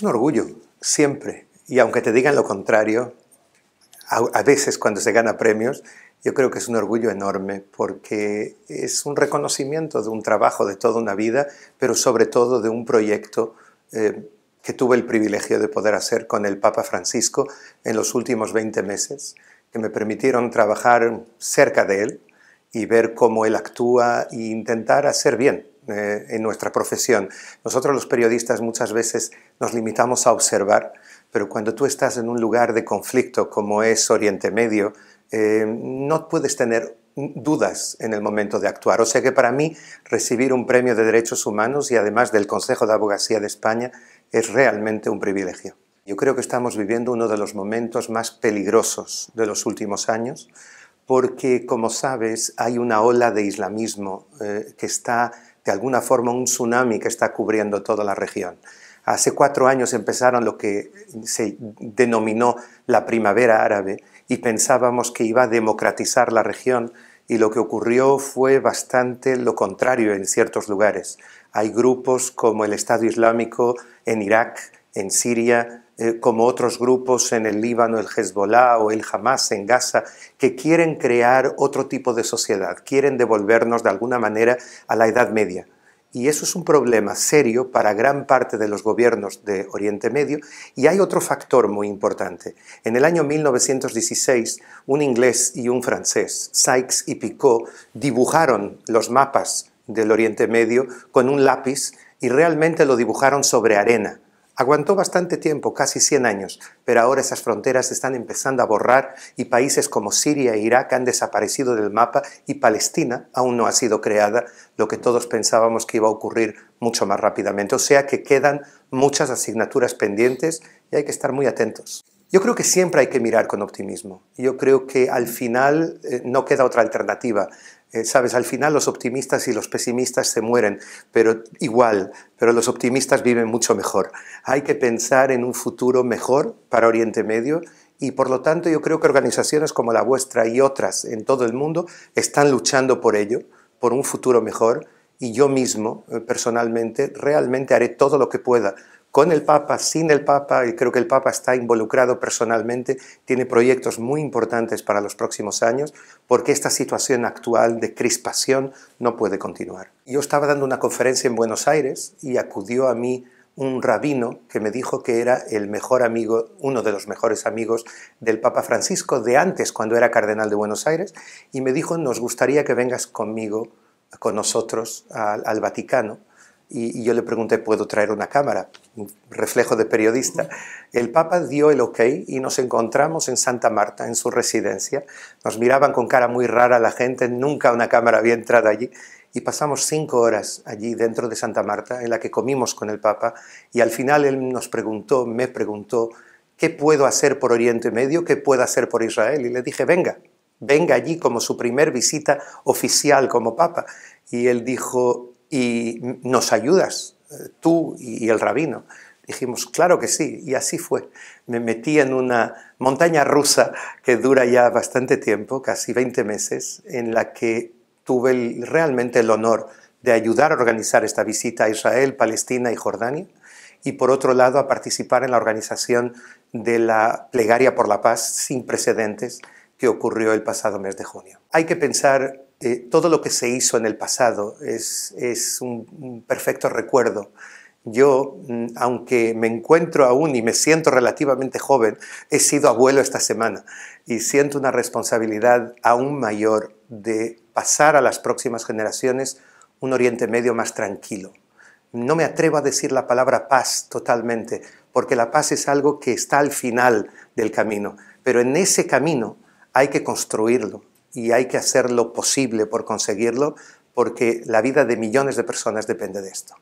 es un orgullo, siempre. Y aunque te digan lo contrario, a, veces cuando se gana premios, yo creo que es un orgullo enorme porque es un reconocimiento de un trabajo de toda una vida, pero sobre todo de un proyecto eh, que tuve el privilegio de poder hacer con el Papa Francisco en los últimos 20 meses, que me permitieron trabajar cerca de él y ver cómo él actúa e intentar hacer bien eh, en nuestra profesión. Nosotros los periodistas muchas veces nos limitamos a observar, pero cuando tú estás en un lugar de conflicto como es Oriente Medio, eh, no puedes tener dudas en el momento de actuar. O sea que para mí recibir un premio de derechos humanos y además del Consejo de Abogacía de España es realmente un privilegio. Yo creo que estamos viviendo uno de los momentos más peligrosos de los últimos años porque, como sabes, hay una ola de islamismo eh, que está alguna forma un tsunami que está cubriendo toda la región. Hace cuatro años empezaron lo que se denominó la primavera árabe y pensábamos que iba a democratizar la región y lo que ocurrió fue bastante lo contrario en ciertos lugares. Hay grupos como el Estado Islámico en Irak, en Siria, eh, como otros grupos en el Líbano, el Hezbollah o el Hamas en Gaza, que quieren crear otro tipo de sociedad, quieren devolvernos de alguna manera a la Edad Media. Y eso es un problema serio para gran parte de los gobiernos de Oriente Medio. Y hay otro factor muy importante. En el año 1916, un inglés y un francés, Sykes y Picot, dibujaron los mapas del Oriente Medio con un lápiz y realmente lo dibujaron sobre arena. Aguantó bastante tiempo, casi 100 años, pero ahora esas fronteras se están empezando a borrar y países como Siria e Irak han desaparecido del mapa y Palestina aún no ha sido creada, lo que todos pensábamos que iba a ocurrir mucho más rápidamente. O sea que quedan muchas asignaturas pendientes y hay que estar muy atentos. Yo creo que siempre hay que mirar con optimismo. Yo creo que al final eh, no queda otra alternativa. Eh, sabes, al final los optimistas y los pesimistas se mueren, pero igual, pero los optimistas viven mucho mejor. Hay que pensar en un futuro mejor para Oriente Medio y por lo tanto yo creo que organizaciones como la vuestra y otras en todo el mundo están luchando por ello, por un futuro mejor y yo mismo eh, personalmente realmente haré todo lo que pueda con el Papa, sin el Papa, y creo que el Papa está involucrado personalmente, tiene proyectos muy importantes para los próximos años, porque esta situación actual de crispación no puede continuar. Yo estaba dando una conferencia en Buenos Aires y acudió a mí un rabino que me dijo que era el mejor amigo, uno de los mejores amigos del Papa Francisco de antes, cuando era cardenal de Buenos Aires, y me dijo, nos gustaría que vengas conmigo, con nosotros, al, al Vaticano y, yo le pregunté, ¿puedo traer una cámara? Un reflejo de periodista. El Papa dio el ok y nos encontramos en Santa Marta, en su residencia. Nos miraban con cara muy rara la gente, nunca una cámara había entrado allí. Y pasamos cinco horas allí dentro de Santa Marta, en la que comimos con el Papa. Y al final él nos preguntó, me preguntó, ¿qué puedo hacer por Oriente Medio? ¿Qué puedo hacer por Israel? Y le dije, venga, venga allí como su primer visita oficial como Papa. Y él dijo, y nos ayudas, eh, tú y el rabino. Dijimos, claro que sí, y así fue. Me metí en una montaña rusa que dura ya bastante tiempo, casi 20 meses, en la que tuve realmente el honor de ayudar a organizar esta visita a Israel, Palestina y Jordania, y por otro lado a participar en la organización de la Plegaria por la Paz sin precedentes que ocurrió el pasado mes de junio. Hay que pensar eh, todo lo que se hizo en el pasado es, un, perfecto recuerdo. Yo, mm, aunque me encuentro aún y me siento relativamente joven, he sido abuelo esta semana y siento una responsabilidad aún mayor de pasar a las próximas generaciones un Oriente Medio más tranquilo. No me atrevo a decir la palabra paz totalmente, porque la paz es algo que está al final del camino, pero en ese camino hay que construirlo y hay que hacer lo posible por conseguirlo porque la vida de millones de personas depende de esto.